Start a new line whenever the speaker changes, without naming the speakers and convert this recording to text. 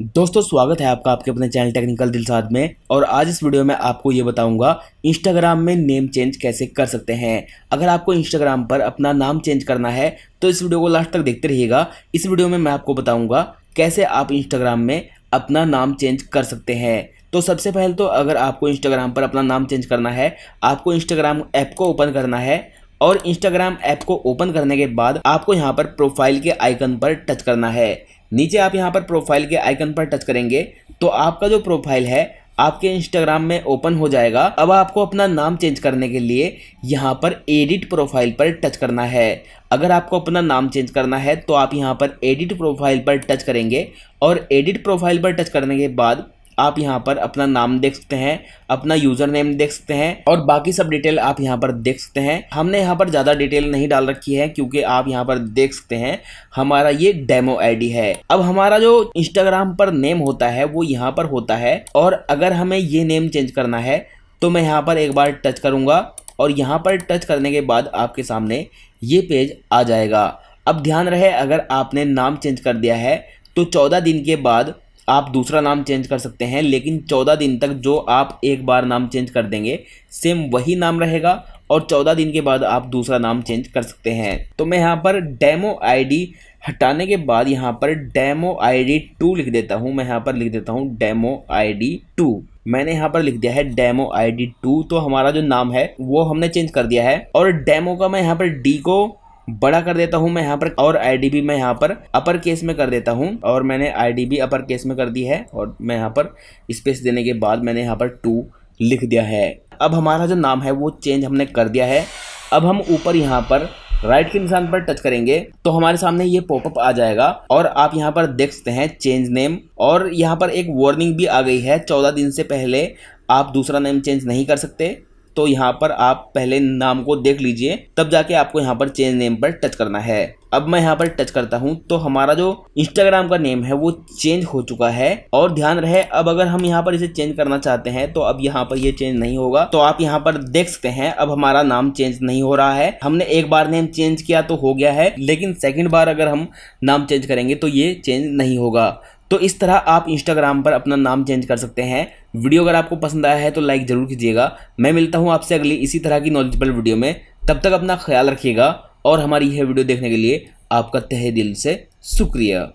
दोस्तों स्वागत है आपका आपके अपने चैनल टेक्निकल दिलसाद में और आज इस वीडियो में आपको ये बताऊंगा इंस्टाग्राम में नेम चेंज कैसे कर सकते हैं अगर आपको इंस्टाग्राम पर अपना नाम चेंज करना है तो इस वीडियो को लास्ट तक देखते रहिएगा इस वीडियो में मैं आपको बताऊंगा कैसे आप इंस्टाग्राम में अपना नाम चेंज कर सकते हैं तो सबसे पहले तो अगर आपको इंस्टाग्राम पर अपना नाम चेंज करना है आपको इंस्टाग्राम ऐप को ओपन करना है और इंस्टाग्राम ऐप को ओपन करने के बाद आपको यहाँ पर प्रोफाइल के आइकन पर टच करना है नीचे आप यहाँ पर प्रोफाइल के आइकन पर टच करेंगे तो आपका जो प्रोफाइल है आपके इंस्टाग्राम में ओपन हो जाएगा अब आपको अपना नाम चेंज करने के लिए यहाँ पर एडिट प्रोफाइल पर टच करना है अगर आपको अपना नाम चेंज करना है तो आप यहाँ पर एडिट प्रोफाइल पर टच करेंगे और एडिट प्रोफाइल पर टच करने के बाद आप यहाँ पर अपना नाम देख सकते हैं अपना यूजर नेम देख सकते हैं और बाकी सब डिटेल आप यहाँ पर देख सकते हैं हमने यहाँ पर ज़्यादा डिटेल नहीं डाल रखी है क्योंकि आप यहाँ पर देख सकते हैं हमारा ये डेमो आईडी है अब हमारा जो इंस्टाग्राम पर नेम होता है वो यहाँ पर होता है और अगर हमें ये नेम चेंज करना है तो मैं यहाँ पर एक बार टच करूँगा और यहाँ पर टच करने के बाद आपके सामने ये पेज आ जाएगा अब ध्यान रहे अगर आपने नाम चेंज कर दिया है तो चौदह दिन के बाद आप दूसरा नाम चेंज कर सकते हैं लेकिन चौदह दिन तक जो आप एक बार नाम चेंज कर देंगे सेम वही नाम रहेगा और चौदह दिन के बाद आप दूसरा नाम चेंज कर सकते हैं तो मैं यहाँ पर डेमो आईडी हटाने के बाद यहाँ पर डेमो आईडी टू लिख देता हूँ मैं यहाँ पर लिख देता हूँ डेमो आईडी टू मैंने यहाँ पर लिख दिया है डेमो आईडी टू तो हमारा जो नाम है वो हमने चेंज कर दिया है और डेमो का मैं यहाँ पर डी को बड़ा कर देता हूँ मैं यहाँ पर और आईडीबी मैं यहाँ पर अपर केस में कर देता हूँ और मैंने आईडीबी अपर केस में कर दी है और मैं यहाँ पर स्पेस देने के बाद मैंने यहाँ पर टू लिख दिया है अब हमारा जो नाम है वो चेंज हमने कर दिया है अब हम ऊपर यहाँ पर राइट के निशान पर टच करेंगे तो हमारे सामने ये पॉपअप आ जाएगा और आप यहाँ पर देख सकते हैं चेंज नेम और यहाँ पर एक वार्निंग भी आ गई है चौदह दिन से पहले आप दूसरा नेम चेंज नहीं कर सकते तो यहाँ पर आप पहले नाम को देख लीजिए तब जाके आपको यहाँ पर चेंज नेम पर टच करना है अब मैं यहाँ पर टच करता हूँ तो हमारा जो इंस्टाग्राम का नेम है वो चेंज हो चुका है और ध्यान रहे अब अगर हम यहाँ पर इसे चेंज करना चाहते हैं तो अब यहाँ पर ये यह चेंज नहीं होगा तो आप यहाँ पर देख सकते हैं अब हमारा नाम चेंज नहीं हो रहा है हमने एक बार नेम चेंज किया तो हो गया है लेकिन सेकेंड बार अगर हम नाम चेंज करेंगे तो ये चेंज नहीं होगा तो इस तरह आप इंस्टाग्राम पर अपना नाम चेंज कर सकते हैं वीडियो अगर आपको पसंद आया है तो लाइक ज़रूर कीजिएगा मैं मिलता हूँ आपसे अगली इसी तरह की नॉलेजबल वीडियो में तब तक अपना ख्याल रखिएगा और हमारी यह वीडियो देखने के लिए आपका तहे दिल से शुक्रिया